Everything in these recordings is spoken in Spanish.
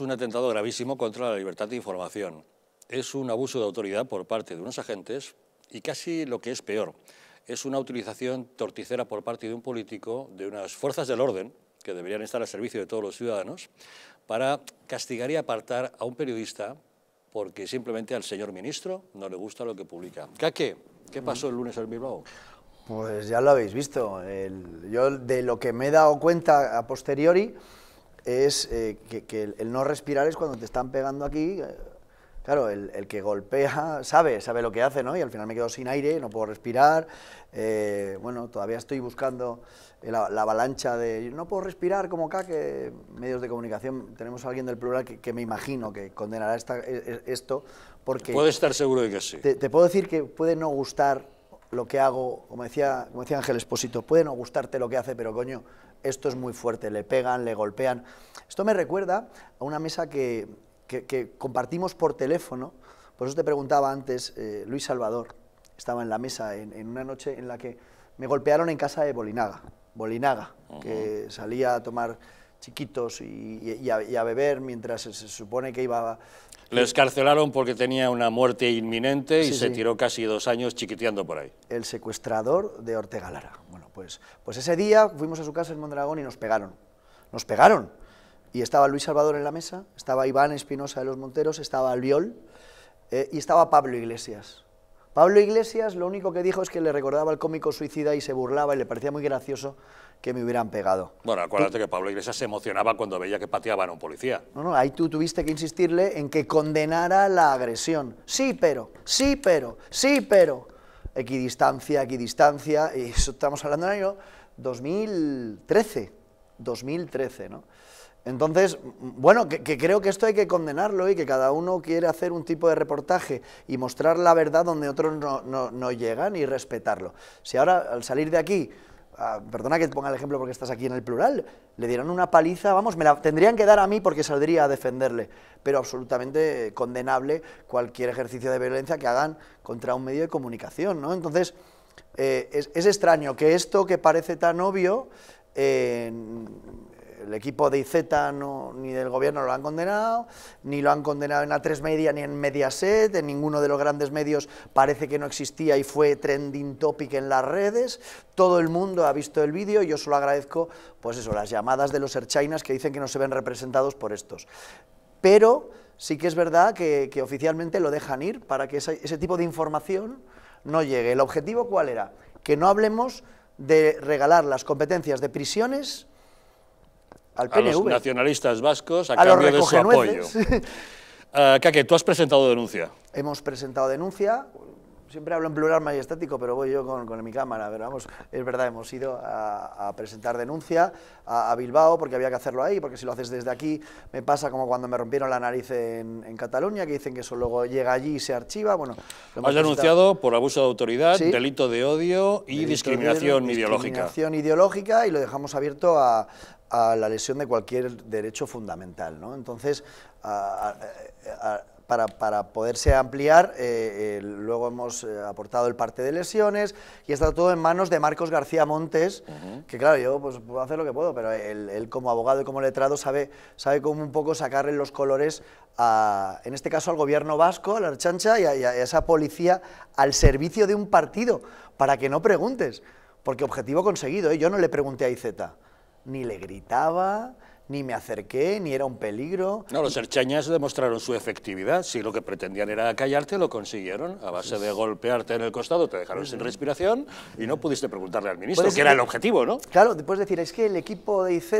un atentado gravísimo contra la libertad de información. Es un abuso de autoridad por parte de unos agentes y casi lo que es peor, es una utilización torticera por parte de un político, de unas fuerzas del orden, que deberían estar al servicio de todos los ciudadanos, para castigar y apartar a un periodista porque simplemente al señor ministro no le gusta lo que publica. ¿Qué ¿qué pasó el lunes en Bilbao? Pues ya lo habéis visto. yo de lo que me he dado cuenta a posteriori es eh, que, el, no respirar es cuando te están pegando aquí. Eh, claro, el, que golpea sabe, sabe lo que hace, ¿no? Y al final me quedo sin aire, no puedo respirar. Eh, bueno, todavía estoy buscando la, avalancha de... No puedo respirar como acá, que medios de comunicación, tenemos a alguien del plural que, me imagino que condenará e, e, esto, porque... Puede estar seguro de que sí. Te, te puedo decir que puede no gustar lo que hago, como decía, como decía Ángel Espósito, puede no gustarte lo que hace, pero coño, esto es muy fuerte, le pegan, le golpean. Esto me recuerda a una mesa que, compartimos por teléfono, por eso te preguntaba antes, eh, Luis Salvador, estaba en la mesa en, una noche en la que me golpearon en casa de Bolinaga, Bolinaga, que salía a tomar chiquitos y, a, beber mientras se, supone que iba... Le escarcelaron porque tenía una muerte inminente y se tiró casi dos años chiquiteando por ahí. El secuestrador de Ortega Lara. Bueno, pues, pues ese día fuimos a su casa en Mondragón y nos pegaron. Nos pegaron. Y estaba Luis Salvador en la mesa, estaba Iván Espinosa de los Monteros, estaba Albiol eh, y estaba Pablo Iglesias. Pablo Iglesias lo único que dijo es que le recordaba al cómico suicida y se burlaba y le parecía muy gracioso que me hubieran pegado. Bueno, acuérdate que Pablo Iglesias se emocionaba cuando veía que pateaban a un policía. No, no, ahí tú tuviste que insistirle en que condenara la agresión. Sí, pero, sí, pero, sí, pero. Equidistancia, equidistancia, y estamos hablando del año 2013, 2013, ¿no? Entonces, bueno, que, creo que esto hay que condenarlo y que cada uno quiere hacer un tipo de reportaje y mostrar la verdad donde otros no, llegan y respetarlo. Si ahora al salir de aquí, ah, perdona que te ponga el ejemplo porque estás aquí en el plural, le dieron una paliza, vamos, me la tendrían que dar a mí porque saldría a defenderle, pero absolutamente condenable cualquier ejercicio de violencia que hagan contra un medio de comunicación, ¿no? Entonces, eh, es, extraño que esto que parece tan obvio... Eh, el equipo de IZ ni del gobierno lo han condenado, ni lo han condenado en la 3 Media ni en Mediaset, en ninguno de los grandes medios parece que no existía y fue trending topic en las redes, todo el mundo ha visto el vídeo y yo solo agradezco pues eso, las llamadas de los Erchainas que dicen que no se ven representados por estos. Pero sí que es verdad que, oficialmente lo dejan ir para que ese, ese tipo de información no llegue. ¿El objetivo cuál era? Que no hablemos de regalar las competencias de prisiones al PNV. nacionalistas vascos a, cambio de su apoyo. uh, tú has presentado denuncia. Hemos presentado denuncia, siempre hablo en plural majestático, pero voy yo con, con mi cámara. Pero vamos, es verdad, hemos ido a, presentar denuncia a, Bilbao porque había que hacerlo ahí, porque si lo haces desde aquí me pasa como cuando me rompieron la nariz en, Cataluña, que dicen que eso luego llega allí y se archiva. Bueno, Has denunciado por abuso de autoridad, delito de odio y discriminación ideológica. Discriminación ideológica y lo dejamos abierto a, la lesión de cualquier derecho fundamental. ¿no? Entonces, a, para, poderse ampliar. Eh, eh, luego hemos eh, aportado el parte de lesiones y está todo en manos de Marcos García Montes, que claro, yo pues, puedo hacer lo que puedo, pero él, como abogado y como letrado sabe, cómo un poco sacarle los colores, en este caso al gobierno vasco, a la chancha y a, esa policía al servicio de un partido, para que no preguntes. Porque objetivo conseguido, yo no le pregunté a IZ, ni le gritaba, ni me acerqué, ni era un peligro. No, los erchañas demostraron su efectividad. Si lo que pretendían era callarte, lo consiguieron. A base de golpearte en el costado, te dejaron sin respiración y no pudiste preguntarle al ministro, que era el objetivo, ¿no? Claro, puedes decir, es que el equipo de IZ,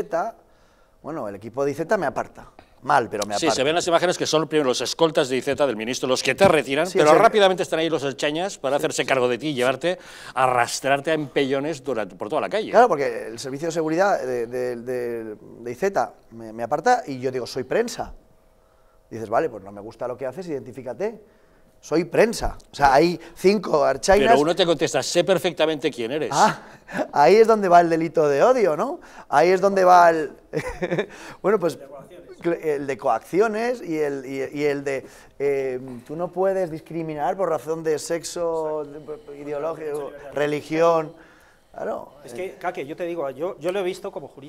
bueno, el equipo de IZ me aparta mal, pero me aparta. Sí, se ven las imágenes que son primero los escoltas de IZ, del ministro, los que te retiran, pero rápidamente están ahí los archañas para hacerse cargo de ti y llevarte, arrastrarte a empellones por toda la calle. Claro, porque el servicio de seguridad de, de, me, aparta y yo digo, soy prensa. dices, vale, pues no me gusta lo que haces, identifícate soy prensa. O sea, hay cinco archañas... Pero uno te contesta, sé perfectamente quién eres. Ah, ahí es donde va el delito de odio, ¿no? Ahí es donde va el... bueno, pues el de coacciones y el, y, el de em, tú no puedes discriminar por razón de sexo, ideológico, religión. Claro. Es que, eh. Kake, yo te digo, yo, yo lo he visto como jurista.